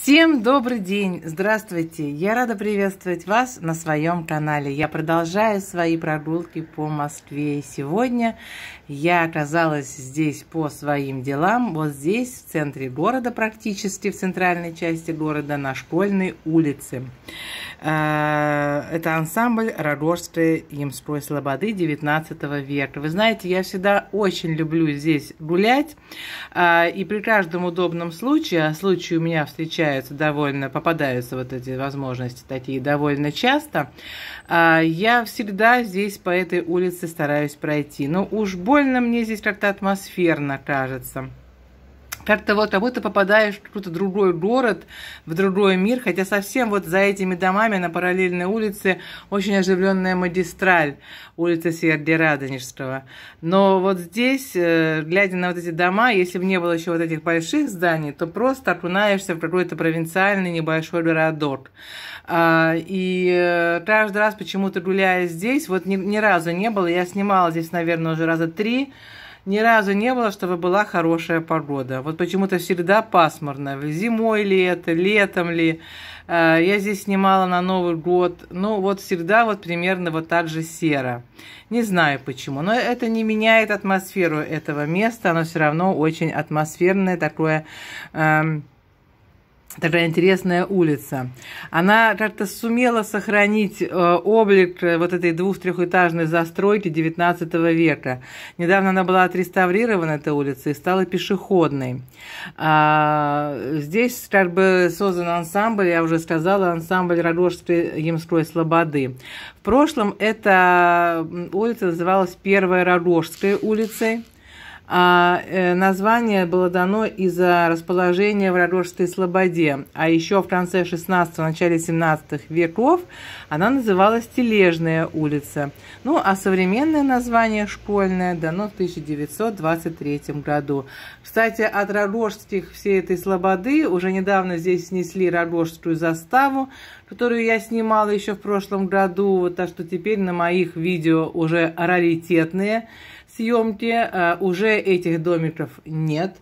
Всем добрый день! Здравствуйте! Я рада приветствовать вас на своем канале. Я продолжаю свои прогулки по Москве. сегодня я оказалась здесь по своим делам. Вот здесь, в центре города, практически в центральной части города, на Школьной улице. Э, это ансамбль Рогожской Ямской Слободы 19 века. Вы знаете, я всегда очень люблю здесь гулять. Э, и при каждом удобном случае, а случай у меня встречается встречаются довольно, попадаются вот эти возможности такие довольно часто. А, я всегда здесь по этой улице стараюсь пройти. Но ну, уж больно мне здесь как-то атмосферно кажется как-то вот, как будто попадаешь в какой-то другой город, в другой мир, хотя совсем вот за этими домами на параллельной улице очень оживленная магистраль, улица Свердерадонежского. Но вот здесь, э, глядя на вот эти дома, если бы не было еще вот этих больших зданий, то просто окунаешься в какой-то провинциальный небольшой городок. А, и э, каждый раз почему-то гуляя здесь, вот ни, ни разу не было, я снимала здесь, наверное, уже раза три, ни разу не было, чтобы была хорошая погода. Вот почему-то всегда пасмурно. Зимой ли это, летом ли. Э, я здесь снимала на Новый год. Ну, вот всегда вот примерно вот так же серо. Не знаю почему, но это не меняет атмосферу этого места. Оно все равно очень атмосферное, такое... Эм, такая интересная улица. Она как-то сумела сохранить э, облик э, вот этой двух-трехэтажной застройки XIX века. Недавно она была отреставрирована, эта улица, и стала пешеходной. А, здесь как бы создан ансамбль, я уже сказала, ансамбль Рогожской Ямской Слободы. В прошлом эта улица называлась Первой Рогожской улицей а э, название было дано из-за расположения в Рогожской Слободе. А еще в конце 16 начале 17 веков она называлась Тележная улица. Ну, а современное название школьное дано в 1923 году. Кстати, от Рогожских всей этой Слободы уже недавно здесь снесли Рогожскую заставу, которую я снимала еще в прошлом году, так что теперь на моих видео уже раритетные Съемки а, уже этих домиков нет.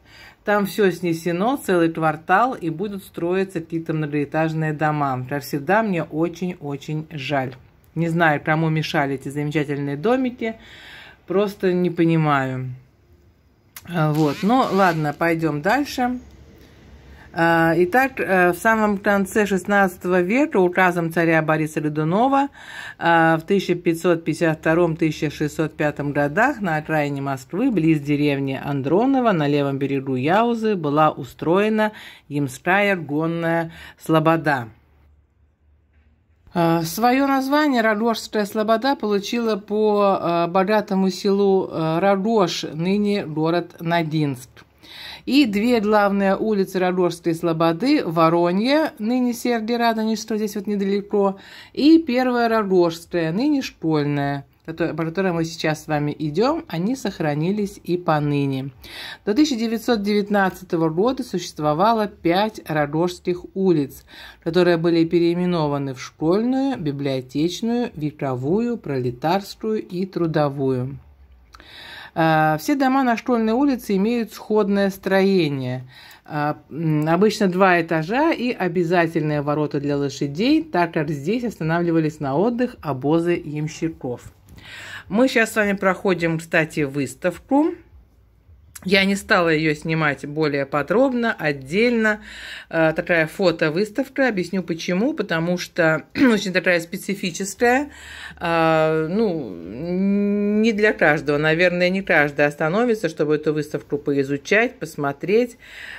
Там все снесено, целый квартал, и будут строиться какие-то многоэтажные дома. Как всегда, мне очень-очень жаль. Не знаю, кому мешали эти замечательные домики, просто не понимаю. А, вот, ну ладно, пойдем дальше. А, итак, э, в самом конце XVI века указом царя Бориса Ледунова а, в 1552-1605 годах на окраине Москвы, близ деревни Андронова, на левом берегу Яузы, была устроена Ямская гонная слобода. А, свое название Рогожская слобода получила по богатому селу Рогож, ныне город Надинск. И две главные улицы Рогожской Слободы, Воронье, ныне Сергерада, что здесь вот недалеко, и первая Рогожская, ныне Школьная по которой мы сейчас с вами идем, они сохранились и поныне. До 1919 года существовало пять Рогожских улиц, которые были переименованы в школьную, библиотечную, вековую, пролетарскую и трудовую. Э, все дома на Штольной улице имеют сходное строение. Э, обычно два этажа и обязательные ворота для лошадей, так как здесь останавливались на отдых обозы ямщиков. Мы сейчас с вами проходим, кстати, выставку. Я не стала ее снимать более подробно, отдельно. Э, такая фото-выставка. Объясню почему. Потому что очень такая специфическая. Э, ну, не для каждого. Наверное, не каждый остановится, чтобы эту выставку поизучать, посмотреть.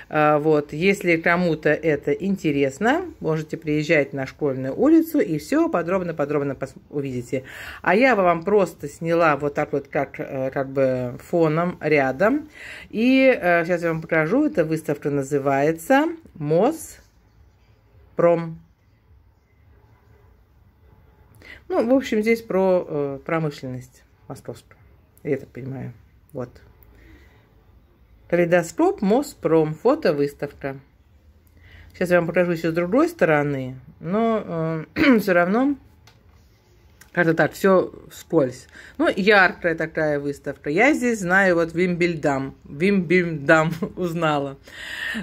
Э, вот. Если кому-то это интересно, можете приезжать на школьную улицу и все подробно-подробно увидите. А я вам просто сняла вот так вот как, как бы фоном рядом. И э, сейчас я вам покажу, эта выставка называется «Моспром». Ну, в общем, здесь про э, промышленность московскую, я так понимаю. Вот. Калейдоскоп Моспром. Фото выставка. Сейчас я вам покажу еще с другой стороны, но э, все равно как-то так, все вскользь. Ну, яркая такая выставка. Я здесь знаю, вот Вимбильдам, Вимбимдам узнала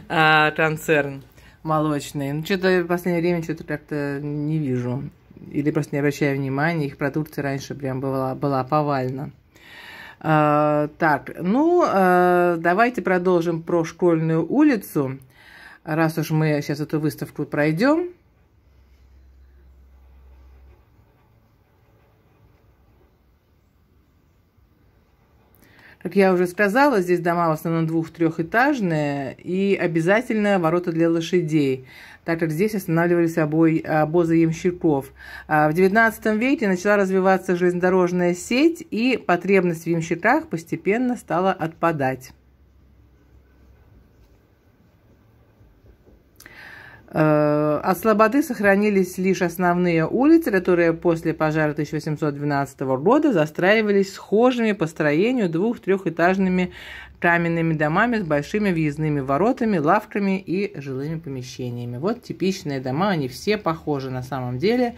а, концерн молочный. Ну, что-то в последнее время что-то как-то не вижу. Или просто не обращаю внимания. Их продукция раньше прям была, была повально. А, так, ну, а, давайте продолжим про школьную улицу. Раз уж мы сейчас эту выставку пройдем, Как я уже сказала, здесь дома в основном двух-трехэтажные и обязательно ворота для лошадей, так как здесь останавливались обои, обозы ямщиков. А в XIX веке начала развиваться железнодорожная сеть, и потребность в ямщиках постепенно стала отпадать. Э, от слободы сохранились лишь основные улицы, которые после пожара 1812 года застраивались схожими по строению двух-трехэтажными каменными домами с большими въездными воротами, лавками и жилыми помещениями. Вот типичные дома, они все похожи на самом деле.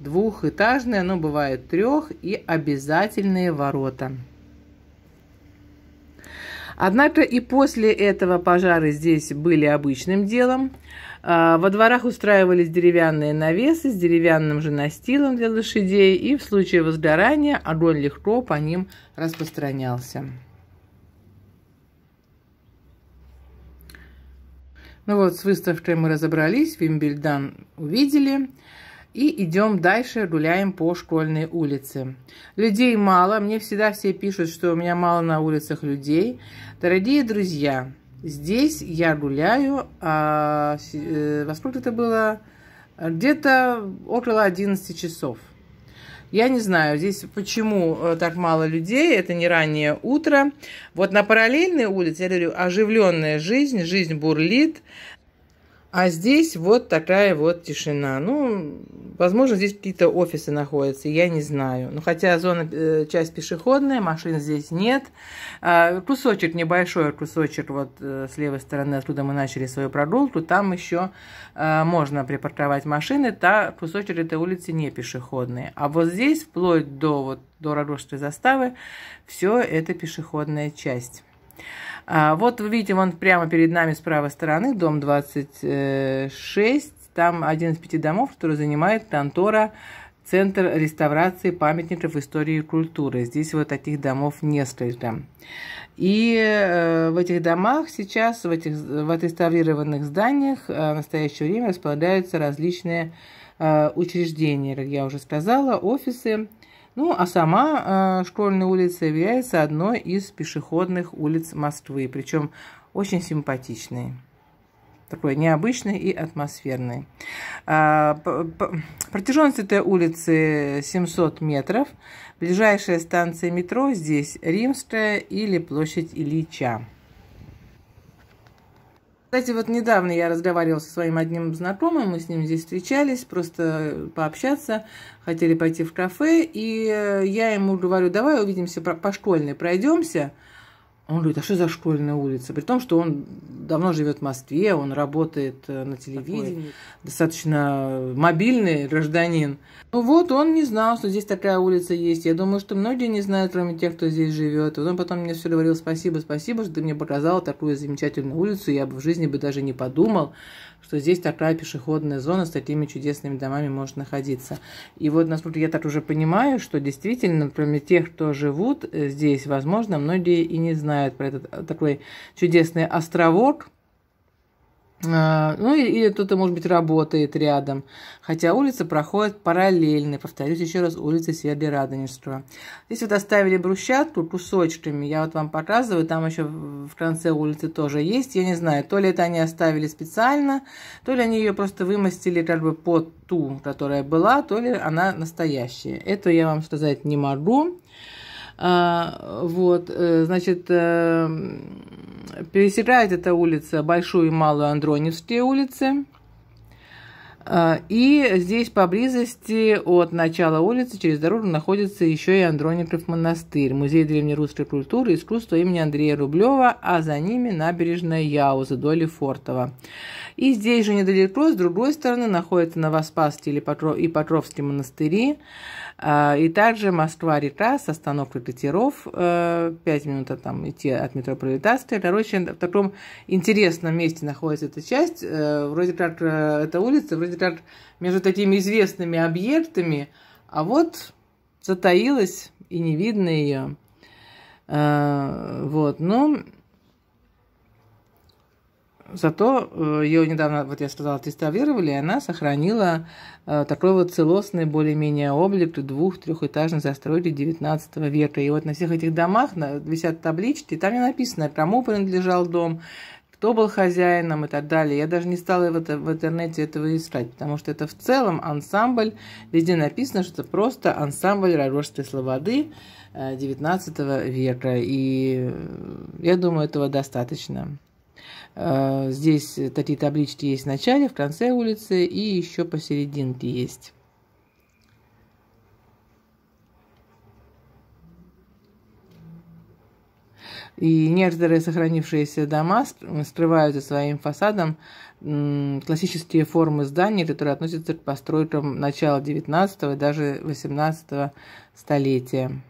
Двухэтажные, но бывают трех, и обязательные ворота. Однако и после этого пожары здесь были обычным делом. А, во дворах устраивались деревянные навесы с деревянным же настилом для лошадей, и в случае возгорания огонь легко по ним распространялся. Ну вот, с выставкой мы разобрались, Вимбельдан увидели. И идем дальше, гуляем по школьной улице. Людей мало, мне всегда все пишут, что у меня мало на улицах людей. Дорогие друзья, здесь я гуляю, а, э, во сколько это было? Где-то около 11 часов. Я не знаю, здесь почему э, так мало людей, это не раннее утро. Вот на параллельной улице, я говорю, оживленная жизнь, жизнь бурлит, а здесь вот такая вот тишина. Ну, возможно, здесь какие-то офисы находятся, я не знаю. Ну, хотя зона, э, часть пешеходная, машин здесь нет. А, кусочек небольшой, кусочек вот э, с левой стороны, откуда мы начали свою прогулку, там еще э, можно припарковать машины, та кусочек этой улицы не пешеходные. А вот здесь, вплоть до вот до Рогожской заставы, все это пешеходная часть. А, вот вы видите, вон прямо перед нами с правой стороны дом 26. Там один из пяти домов, который занимает Тантора Центр реставрации памятников истории и культуры. Здесь вот таких домов несколько. И э, в этих домах сейчас, в этих в отреставрированных зданиях э, в настоящее время располагаются различные э, учреждения, как я уже сказала, офисы, ну, а сама э, школьная улица является одной из пешеходных улиц Москвы, причем очень симпатичной. Такой необычный и атмосферный. А, протяженность этой улицы 700 метров. Ближайшая станция метро здесь Римская или площадь Ильича. Кстати, вот недавно я разговаривала со своим одним знакомым, мы с ним здесь встречались, просто э, пообщаться, хотели пойти в кафе, и э, я ему говорю, давай увидимся по школьной, пройдемся, он говорит, а что за школьная улица? При том, что он давно живет в Москве, он работает э, на телевидении, Такой. достаточно мобильный гражданин. Ну вот, он не знал, что здесь такая улица есть. Я думаю, что многие не знают, кроме тех, кто здесь живет. Вот он потом мне все говорил, спасибо, спасибо, что ты мне показал такую замечательную улицу. Я бы в жизни бы даже не подумал, что здесь такая пешеходная зона с такими чудесными домами может находиться. И вот, насколько я так уже понимаю, что действительно, кроме тех, кто живут э, здесь, возможно, многие и не знают про этот э, такой чудесный островок, а, ну, или кто-то, может быть, работает рядом. Хотя улицы проходят параллельно. Повторюсь еще раз, улица Сергия Радонежского. Здесь вот оставили брусчатку кусочками. Я вот вам показываю. Там еще в конце улицы тоже есть. Я не знаю, то ли это они оставили специально, то ли они ее просто вымостили как бы под ту, которая была, то ли она настоящая. Это я вам сказать не могу. А, вот, э, значит, эм, пересекает эта улица Большую и Малую Андроневские улицы. А, и здесь поблизости от начала улицы через дорогу находится еще и Андроников монастырь, музей древнерусской культуры и искусства имени Андрея Рублева, а за ними набережная Яуза, доли Фортова. И здесь же недалеко, с другой стороны, находятся Новоспасский и Покровский монастыри, а, и также Москва-река со станок рекетиров, 5 э, минут там идти от метро Пролетарская. Короче, в таком интересном месте находится эта часть, э, вроде как э, эта улица, вроде как между такими известными объектами, а вот затаилась и не видно ее. Вот, но ну, Зато э, ее недавно, вот я сказала, отреставрировали, и она сохранила э, такой вот целостный более-менее облик двух-трехэтажной застройки XIX века. И вот на всех этих домах висят таблички, и там не написано, кому принадлежал дом, кто был хозяином и так далее. Я даже не стала в, это, в интернете этого искать, потому что это в целом ансамбль. Везде написано, что это просто ансамбль Ророжской Слободы XIX э, века. И я думаю, этого достаточно. Э, здесь такие таблички есть в начале, в конце улицы и еще посерединке есть. И некоторые сохранившиеся дома скрывают за своим фасадом классические формы зданий, которые относятся к постройкам начала XIX и даже XVIII столетия.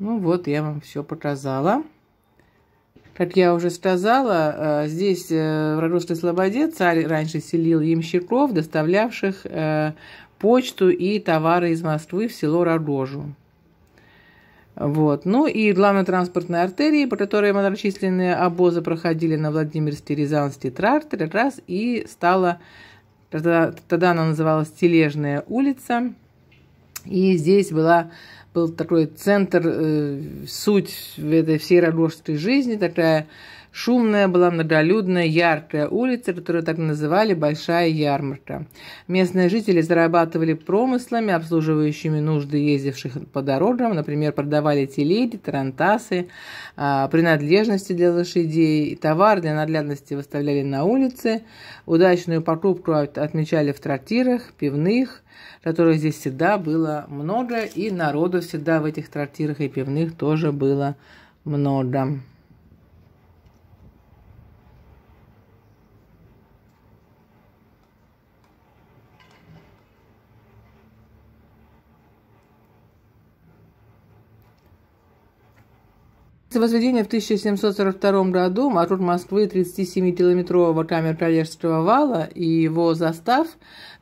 Ну вот, я вам все показала. Как я уже сказала, э, здесь в э, Рогожской Слободе царь раньше селил ямщиков, доставлявших э, почту и товары из Москвы в село Рогожу. Вот. Ну и главной транспортной артерии, по которой многочисленные обозы проходили на Владимирский Рязанский тракт, как раз и стала, тогда, тогда она называлась Тележная улица. И здесь была был такой центр, э, суть этой всей рабочей жизни, такая Шумная была многолюдная, яркая улица, которую так называли «Большая ярмарка». Местные жители зарабатывали промыслами, обслуживающими нужды ездивших по дорогам, например, продавали телеги, тарантасы, а, принадлежности для лошадей, товар для наглядности выставляли на улице, удачную покупку отмечали в трактирах, пивных, которых здесь всегда было много, и народу всегда в этих трактирах и пивных тоже было много. После возведения в 1742 году маршрут Москвы 37-километрового камер Коллежского вала и его застав,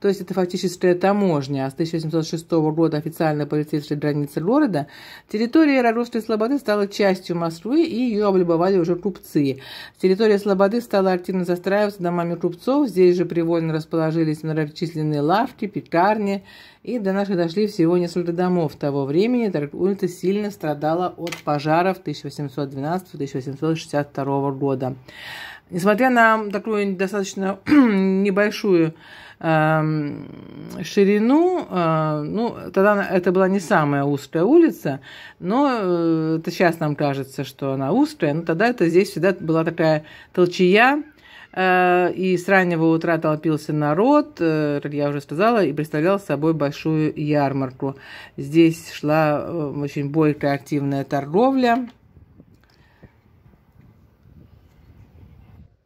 то есть это фактическая таможня, а с 1806 года официально полицейская граница города, территория Рогожской Слободы стала частью Москвы и ее облюбовали уже купцы. Территория Слободы стала активно застраиваться домами купцов, здесь же привольно расположились многочисленные лавки, пекарни, и до наших дошли всего несколько домов того времени, так как улица сильно страдала от пожаров 1800 1712-1862 года. Несмотря на такую достаточно небольшую э, ширину, э, ну, тогда это была не самая узкая улица, но э, это сейчас нам кажется, что она узкая, но тогда это здесь всегда была такая толчая, э, и с раннего утра толпился народ, э, как я уже сказала, и представлял собой большую ярмарку. Здесь шла э, очень бойкая активная торговля,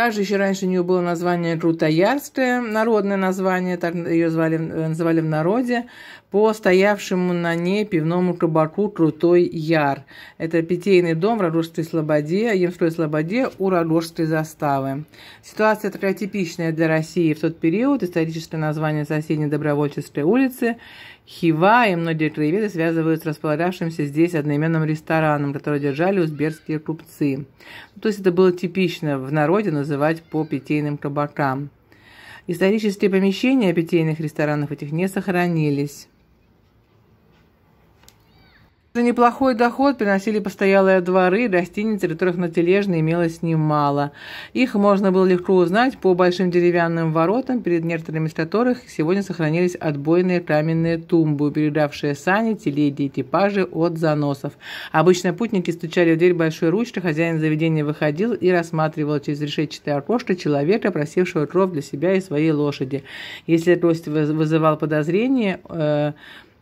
Также еще раньше у нее было название Грутоярское, народное название, так ее звали, э, называли в народе, по стоявшему на ней пивному кабаку Крутой Яр. Это питейный дом в Рогожской Слободе, Ямской Слободе у Рогожской заставы. Ситуация такая типичная для России в тот период. Историческое название соседней Добровольческой улицы – Хива и многие краеведы связывают с располагавшимся здесь одноименным рестораном, который держали узбекские купцы. Ну, то есть это было типично в народе называть по питейным кабакам. Исторические помещения питейных ресторанов этих не сохранились. За неплохой доход приносили постоялые дворы, гостиницы, которых на Тележной имелось немало. Их можно было легко узнать по большим деревянным воротам, перед некоторыми из которых сегодня сохранились отбойные каменные тумбы, уберегавшие сани, телеги и экипажи от заносов. Обычно путники стучали в дверь большой ручкой, хозяин заведения выходил и рассматривал через решетчатое окошко человека, просившего кровь для себя и своей лошади. Если гость вызывал подозрение... Э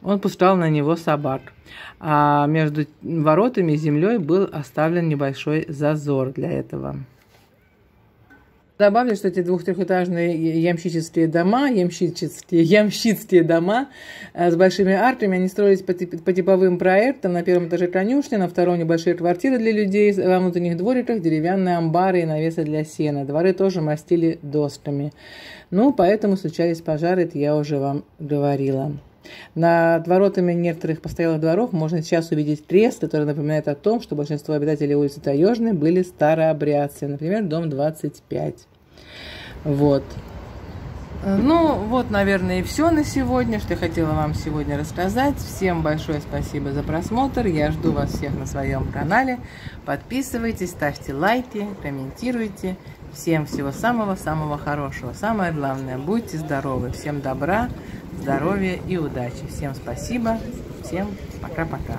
он пускал на него собак, а между воротами и землей был оставлен небольшой зазор для этого. Добавлю, что эти двух-трехэтажные ямщические дома, ямщические, ямщицкие дома э, с большими арками, они строились по, тип, по типовым проектам. На первом этаже конюшни, на втором небольшие квартиры для людей, во внутренних двориках деревянные амбары и навесы для сена. Дворы тоже мастили досками. Ну, поэтому случались пожары, это я уже вам говорила. Над воротами некоторых постоялых дворов можно сейчас увидеть крест, который напоминает о том, что большинство обитателей улицы Таежной были старообрядцы, например, дом 25. Вот. Э, ну, вот, наверное, и все на сегодня, что я хотела вам сегодня рассказать. Всем большое спасибо за просмотр. Я жду вас всех на своем канале. Подписывайтесь, ставьте лайки, комментируйте. Всем всего самого-самого хорошего. Самое главное, будьте здоровы. Всем добра здоровья и удачи. Всем спасибо. Всем пока-пока.